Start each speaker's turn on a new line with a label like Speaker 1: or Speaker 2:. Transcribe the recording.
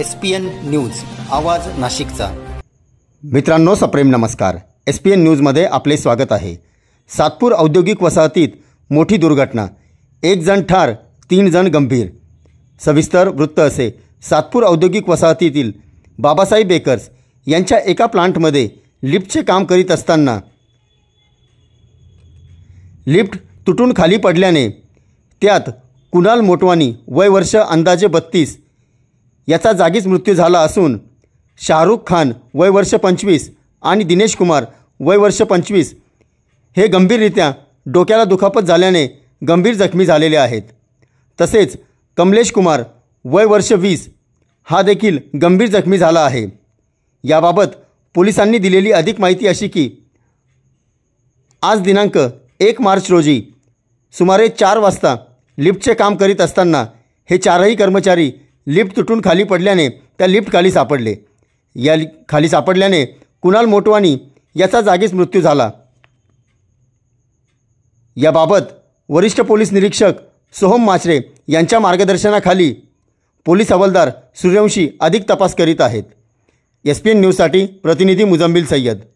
Speaker 1: S P N news आवाज नाशिकचा मित्रांनो सप्रेम नमस्कार एस पी एन न्यूजमध्ये आपले स्वागत आहे सातपूर औद्योगिक वसाहतीत मोठी दुर्घटना एक जण ठार तीन जण गंभीर सविस्तर वृत्त असे सातपूर औद्योगिक वसाहतीतील बाबासाहेब बेकर्स यांच्या एका प्लांटमध्ये लिफ्टचे काम करीत असताना लिफ्ट तुटून खाली पडल्याने त्यात कुणाल मोटवानी वय वर्ष अंदाजे बत्तीस याचा जागीच मृत्यू झाला असून शाहरुख खान वय वर्ष पंचवीस आणि दिनेश कुमार वय वर्ष पंचवीस हे गंभीररित्या डोक्याला दुखापत झाल्याने गंभीर जखमी झालेले आहेत तसेच कमलेश कुमार वय वर्ष वीस हा देखील गंभीर जखमी झाला आहे याबाबत पोलिसांनी दिलेली अधिक माहिती अशी की आज दिनांक एक मार्च रोजी सुमारे चार वाजता लिफ्टचे काम करीत असताना हे चारही कर्मचारी लिफ्ट तुटून खाली पडल्याने त्या लिफ्ट खाली सापडले या खाली सापडल्याने कुणाल मोटवानी याचा जागीच मृत्यू झाला याबाबत वरिष्ठ पोलीस निरीक्षक सोहम माचरे यांच्या मार्गदर्शनाखाली पोलीस हवालदार सूर्यवंशी अधिक तपास करीत आहेत एस पी एन न्यूजसाठी प्रतिनिधी मुजम्बिल सय्यद